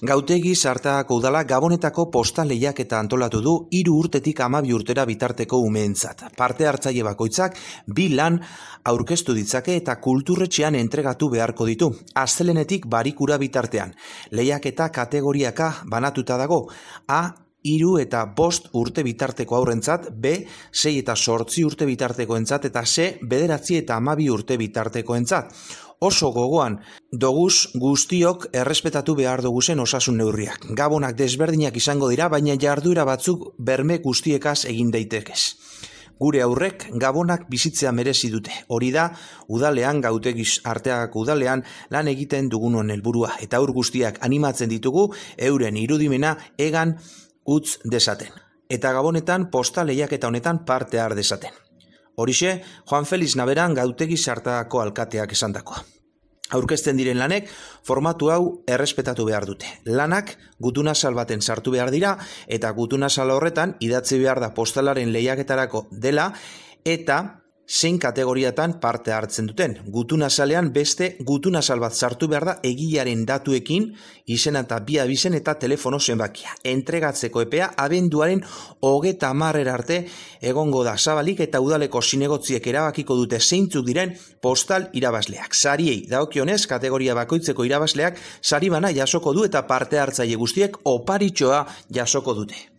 Gautegi sartako udala gabonetako posta lehiak eta antolatu du hiru urtetik amabi urtera bitarteko umeentzat. Parte hartzaile bakoitzak bi lan aurkeztu ditzake eta kulturretxean entregatu beharko ditu. Aztelenetik barikura bitartean. Lehiak eta kategoriaka banatuta dago. A, iru eta bost urte bitarteko aurrentzat, B, sei eta sortzi urte bitarteko eta C, bederatzi eta amabi urte bitartekoentzat oso gogoan doguz guztiok errespetatu behar doguzen osasun neurriak. Gabonak desberdinak izango dira, baina jarduera batzuk berme guztiekaz egin daitekez. Gure aurrek gabonak bizitzea merezi dute. Hori da, udalean, gautegiz arteak udalean, lan egiten dugunon helburua Eta ur guztiak animatzen ditugu, euren irudimena egan utz desaten. Eta gabonetan, posta lehiak eta honetan parte har desaten. Horixe, Juan Feliz Naberan gautegi sartako alkateak esandakoa. Aurkezten diren lanek formatu hau errespetatu behar dute. Lanak gutuna sal baten sartu behar dira eta gutuna sal horretan idatzi behar da postalaren leiaketarako dela eta zein kategoriatan parte hartzen duten. Gutun azalean beste gutun azal bat zartu behar da egilaren datuekin izena eta bi abizen eta telefono zenbakia. Entregatzeko epea abenduaren hogeta marrer arte egongo da zabalik eta udaleko zinegotziek erabakiko dute zeintzuk diren postal irabazleak. Sariei daokionez kategoria bakoitzeko irabazleak sari bana jasoko du eta parte hartzaile guztiek oparitxoa jasoko dute.